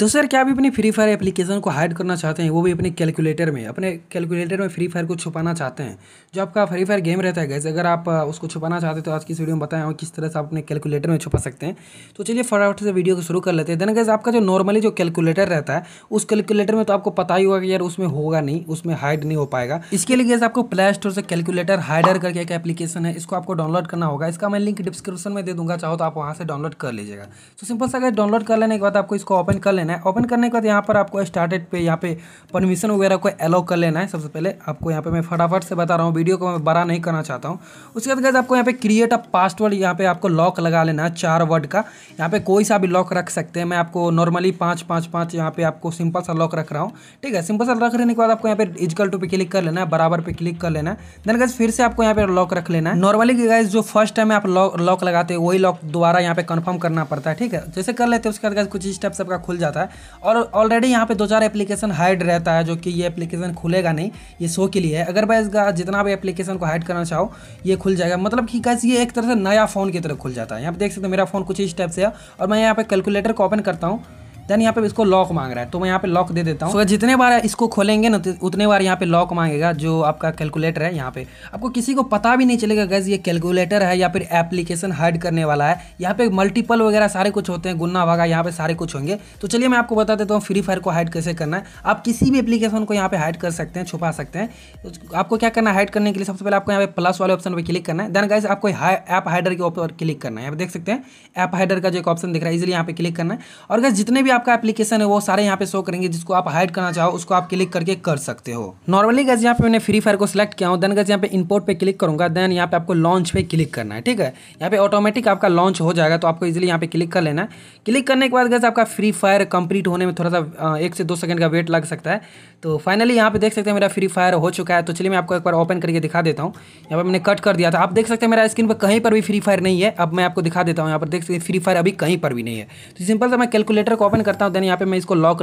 तो सर क्या आप अपनी फ्री फायर एप्लीकेशन को हाइड करना चाहते हैं वो भी अपने कैलकुलेटर में अपने कैलकुलेटर में फ्री फायर को छुपाना चाहते हैं जो आपका फ्री फायर गेम रहता है गैस अगर आप उसको छुपाना चाहते हैं तो आज की वीडियो में बताया हूँ किस तरह से आप अपने कैलकुलेटर में छुपा सकते हैं तो चलिए फटाफट से वीडियो को शुरू कर लेते हैं देन गैस आपका जो नॉर्मली जो कैलकुलेटर रहता है उस कैलकुलेटर में तो आपको पता ही होगा कि यार उसमें होगा नहीं उसमें हाइड नहीं हो पाएगा इसके लिए गैस आपको प्ले स्टोर से कैलकुलेटर हाइडर करके एक एप्लीकेशन है इसको आपको डाउनलोड करना होगा इसका मैं लिंक डिस्क्रिप्शन में दे दूंगा चाहो तो आप वहाँ से डाउनलोड कर लीजिएगा तो सिंपल सा अगर डाउनलोड कर लेने के बाद आपको इसको ओपन कर लेना लेना है ओपन करने के बाद यहाँ पर आपको स्टार्टेड पे यहाँ पे परमिशन वगैरह को अलाउ कर लेना है सबसे पहले आपको यहाँ पे मैं फटाफट से बता रहा हूँ वीडियो को मैं बड़ा नहीं करना चाहता हूँ उसके बाद आपको यहाँ पे क्रिएट अ पासवर्ड यहाँ पे आपको लॉक लगा लेना है चार वर्ड का यहाँ पे कोई सा भी लॉक रख सकते हैं मैं आपको नॉर्मली पाँच पाँच पाँच यहाँ पे आपको सिंपल सा लॉक रख रहा हूँ ठीक है सिंपल सा रख लेने के बाद आपको यहाँ पे इजकल टू पे क्लिक कर लेना है बराबर पे क्लिक कर लेना है देन गैस फिर से आपको यहाँ पे लॉक रख लेना है नॉर्मली गैस जो फर्स्ट टाइम आप लॉक लगाते हैं वही लॉक दोबारा यहाँ पे कन्फर्म करना पड़ता है ठीक है जैसे कर लेते हैं उसके बाद कुछ स्टेप्स आपका खुल जाता है होता है और ऑलरेडी यहाँ पे दो चार एप्लीकेशन हाइड रहता है जो कि ये एप्लीकेशन खुलेगा नहीं ये शो के लिए है अगर भाई इसका जितना भी एप्लीकेशन को हाइड करना चाहो ये खुल जाएगा मतलब कि कैसे ये एक तरह से नया फ़ोन की तरफ खुल जाता है यहाँ पर देख सकते हो मेरा फ़ोन कुछ इस टाइप से है और मैं यहाँ पर कैलकुलेटर को ओपन करता हूँ देन यहाँ पे इसको लॉक मांग रहा है तो मैं यहाँ पे लॉक दे देता हूँ तो जितने बार इसको खोलेंगे ना उतने बार यहाँ पे लॉक मांगेगा जो आपका कैलकुलेटर है यहाँ पे आपको किसी को पता भी नहीं चलेगा गैस ये कैलकुलेटर है या फिर एप्लीकेशन हाइड करने वाला है यहाँ पे मल्टीपल वगैरह सारे कुछ होते हैं गुन्ना भागा यहाँ पे सारे कुछ होंगे तो चलिए मैं आपको बता देता हूँ फ्री फायर को हाइड कैसे करना है आप किसी भी एप्लीकेशन को यहाँ पे हाइड कर सकते हैं छुपा सकते हैं आपको क्या करना है हाइड करने के लिए सबसे पहले आपको यहाँ पे प्लस वाले ऑप्शन पर क्लिक करना है देन गैस आपको ऐप हाइडर के ऊपर क्लिक करना है यहाँ पे देख सकते हैं ऐप हाइडर का जो एक ऑप्शन दिख रहा है इजिली यहाँ पे क्लिक करना है और गैस जितने भी आपका एप्लीकेशन है वो सारे यहाँ पे शो करेंगे जिसको आप हाइड करना चाहो उसको आप क्लिक करके कर सकते हो नॉर्मली गज यहाँ पे मैंने फ्री फायर को सिलेक्ट किया हूँ देन गज यहाँ पे इंपोर्ट पे क्लिक करूंगा देन यहाँ पे आपको लॉन्च पे क्लिक करना है ठीक है यहाँ पे ऑटोमेटिक आपका लॉन्च हो जाएगा तो आपको इजिली यहाँ पे क्लिक कर लेना क्लिक करने के बाद गज आपका फ्री फायर कंप्लीट होने में थोड़ा सा एक से दो सेकंड का वेट लग सकता है तो फाइनली यहाँ पे देख सकते हैं मेरा फ्री फायर हो चुका है तो चलिए मैं आपको एक बार ओपन करके दिखा देता हूँ यहाँ पर मैंने कट कर दिया था आप देख सकते हैं मेरा स्क्रीन पर कहीं पर भी फ्री फायर नहीं है अब मैं आपको दिखा देता हूँ यहाँ पर देख सकते हैं फ्री फायर अभी कहीं पर भी नहीं है तो सिंपल सा मैं कैलकुलेटर को ओपन ओपन करता हूँ देन यहाँ पे मैं इसको लॉक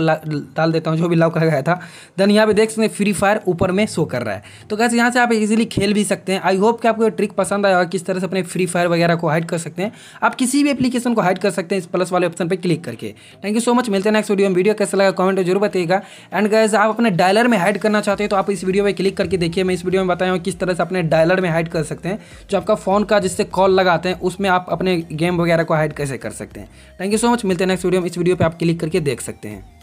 डाल देता हूँ जो भी लॉक लगाया था देन यहाँ पे देख सकते हैं फ्री फायर ऊपर में शो कर रहा है तो कैसे यहाँ से आप इजीली खेल भी सकते हैं आई होप कि आपको ट्रिक पसंद आया किस तरह से अपने फ्री फायर वगैरह को हाइड कर सकते हैं आप किसी भी एप्लीकेशन को हाइड कर सकते हैं इस प्लस वाले ऑप्शन पर क्लिक करके थैंक यू सो मच मिलते हैं नेक्स्ट वीडियो में वीडियो कैसा लगा कॉमेंट जरूर बताइएगा एंड गैस आप अपने डायलर में हाइड करना चाहते हैं तो आप इस वीडियो में क्लिक करके देखिए मैं इस वीडियो में बताया हूँ किस तरह से अपने डायलर में हाइड कर सकते हैं जो आपका फ़ोन का जिससे कॉल लगाते हैं उसमें आप अपने गेम वगैरह को हाइड कैसे कर सकते हैं थैंक यू सो मच मिलते हैं नेक्स्ट वीडियो में इस वीडियो पे आप क्लिक करके देख सकते हैं